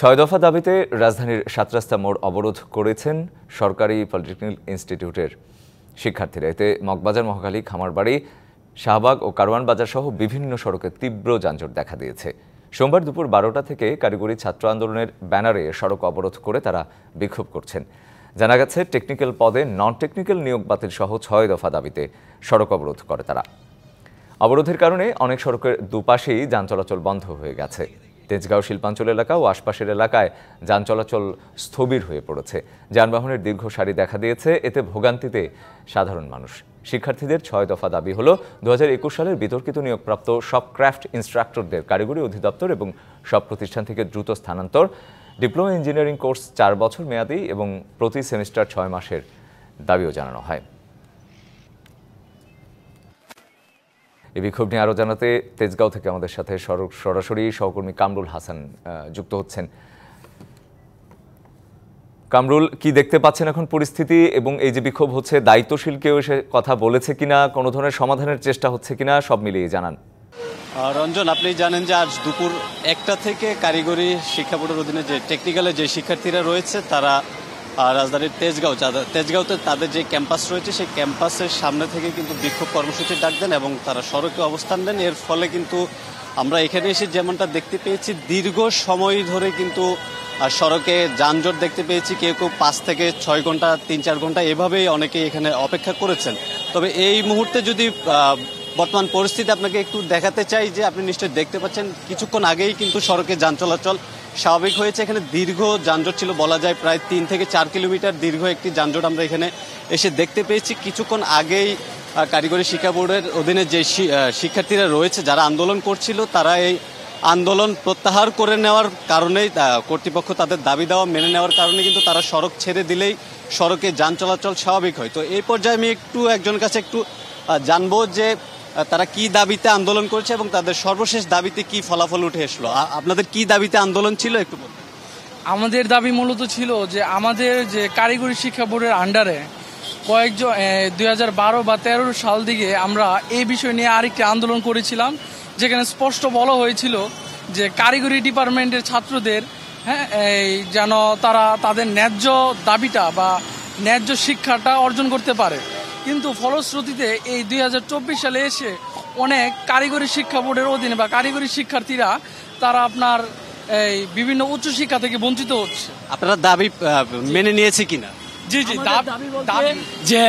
ছয় দফা দাবিতে রাজধানীর সাত রাস্তা মোড় অবরোধ করেছেন সরকারি পলিটেকনিক ইনস্টিটিউটের শিক্ষার্থীরা এতে মগবাজার মহাকালী খামারবাড়ি শাহবাগ ও কারওয়ান বাজার সহ বিভিন্ন সড়কে তীব্র যানজট দেখা দিয়েছে সোমবার দুপুর বারোটা থেকে কারিগরি ছাত্র আন্দোলনের ব্যানারে সড়ক অবরোধ করে তারা বিক্ষোভ করছেন জানা গেছে টেকনিক্যাল পদে নন টেকনিক্যাল নিয়োগ বাতিল সহ ছয় দফা দাবিতে সড়ক অবরোধ করে তারা অবরোধের কারণে অনেক সড়কের দুপাশেই যান চলাচল বন্ধ হয়ে গেছে তেজগাঁও শিল্পাঞ্চল এলাকা ও আশপাশের এলাকায় যান চলাচল স্থবির হয়ে পড়েছে যানবাহনের দীর্ঘ সারি দেখা দিয়েছে এতে ভোগান্তিতে সাধারণ মানুষ শিক্ষার্থীদের ছয় দফা দাবি হলো দু সালের বিতর্কিত নিয়োগপ্রাপ্ত সব ক্রাফট ইনস্ট্রাক্টরদের কারিগরি অধিদপ্তর এবং সব প্রতিষ্ঠান থেকে দ্রুত স্থানান্তর ডিপ্লোমা ইঞ্জিনিয়ারিং কোর্স চার বছর মেয়াদি এবং প্রতি সেমিস্টার ছয় মাসের দাবিও জানানো হয় এই বিক্ষোভ নিয়ে আরও জানাতে তেজগাঁও থেকে আমাদের সাথে সরাসরি সহকর্মী কামরুল হাসান যুক্ত হচ্ছেন কামরুল কি দেখতে পাচ্ছেন এখন পরিস্থিতি এবং এই যে বিক্ষোভ হচ্ছে দায়িত্বশীল কেউ এসে কথা বলেছে কিনা কোনো ধরনের সমাধানের চেষ্টা হচ্ছে কিনা সব মিলিয়ে জানান রঞ্জন আপনি জানেন যে আজ দুপুর একটা থেকে কারিগরি শিক্ষা বোর্ডের অধীনে যে টেকনিক্যালে যে শিক্ষার্থীরা রয়েছে তারা রাজধানীর তেজগাঁও তেজগাঁওতে তাদের যে ক্যাম্পাস রয়েছে সেই ক্যাম্পাসের সামনে থেকে কিন্তু বিক্ষোভ কর্মসূচি ডাক দেন এবং তারা সড়কে অবস্থান নেন এর ফলে কিন্তু আমরা এখানে এসে যেমনটা দেখতে পেয়েছি দীর্ঘ সময় ধরে কিন্তু আর সড়কে যানজট দেখতে পেয়েছি কেউ কেউ পাঁচ থেকে ছয় ঘন্টা তিন চার ঘন্টা এভাবেই অনেকেই এখানে অপেক্ষা করেছেন তবে এই মুহূর্তে যদি বর্তমান পরিস্থিতি আপনাকে একটু দেখাতে চাই যে আপনি নিশ্চয়ই দেখতে পাচ্ছেন কিছুক্ষণ আগেই কিন্তু সড়কে যান চলাচল স্বাভাবিক হয়েছে এখানে দীর্ঘ যানজট ছিল বলা যায় প্রায় তিন থেকে চার কিলোমিটার দীর্ঘ একটি যানজট আমরা এখানে এসে দেখতে পেয়েছি কিছুক্ষণ আগেই কারিগরি শিক্ষা বোর্ডের অধীনে যে শিক্ষার্থীরা রয়েছে যারা আন্দোলন করছিল তারা এই আন্দোলন প্রত্যাহার করে নেওয়ার কারণেই কর্তৃপক্ষ তাদের দাবি দেওয়া মেনে নেওয়ার কারণে কিন্তু তারা সড়ক ছেড়ে দিলেই সড়কে যান চলাচল স্বাভাবিক হয় তো এই পর্যায়ে আমি একটু একজন কাছে একটু জানবো যে তারা কি দাবিতে আন্দোলন করেছে এবং তাদের সর্বশেষ দাবিতে কি ফলাফল উঠে এসলো আপনাদের কি দাবিতে আন্দোলন ছিল একটু আমাদের দাবি মূলত ছিল যে আমাদের যে কারিগরি শিক্ষা বোর্ডের আন্ডারে কয়েকজন দুই হাজার বারো বা তেরো সাল দিকে আমরা এই বিষয় নিয়ে আরেকটি আন্দোলন করেছিলাম যেখানে স্পষ্ট বলা হয়েছিল যে কারিগরি ডিপার্টমেন্টের ছাত্রদের হ্যাঁ এই যেন তারা তাদের ন্যায্য দাবিটা বা ন্যায্য শিক্ষাটা অর্জন করতে পারে কিন্তু ফলশ্রুতিতে এই দুই সালে এসে অনেক কারিগরি শিক্ষা বোর্ডের অধীনে বা কারিগরি শিক্ষার্থীরা তারা আপনার এই বিভিন্ন উচ্চশিক্ষা থেকে বঞ্চিত হচ্ছে আপনারা দাবি মেনে নিয়েছে কিনা জি জি দাবি যে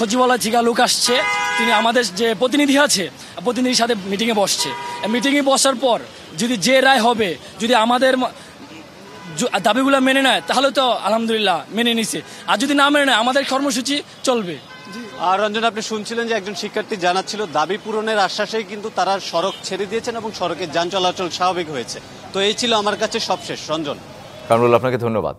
সচিবালয় থেকে লোক আসছে তিনি আমাদের যে প্রতিনিধি আছে প্রতিনিধির সাথে মিটিংয়ে বসছে মিটিংয়ে বসার পর যদি যে রায় হবে যদি আমাদের দাবিগুলো মেনে নেয় তাহলে তো আলহামদুলিল্লাহ মেনে নিছে আর যদি না মেনে নেয় আমাদের কর্মসূচি চলবে আর রঞ্জন আপনি শুনছিলেন যে একজন শিক্ষার্থী জানাচ্ছিল দাবি পূরণের আশ্বাসেই কিন্তু তারা সড়ক ছেড়ে দিয়েছেন এবং সড়কের যান চলাচল স্বাভাবিক হয়েছে তো এই ছিল আমার কাছে সবশেষ রঞ্জন কামরুল আপনাকে ধন্যবাদ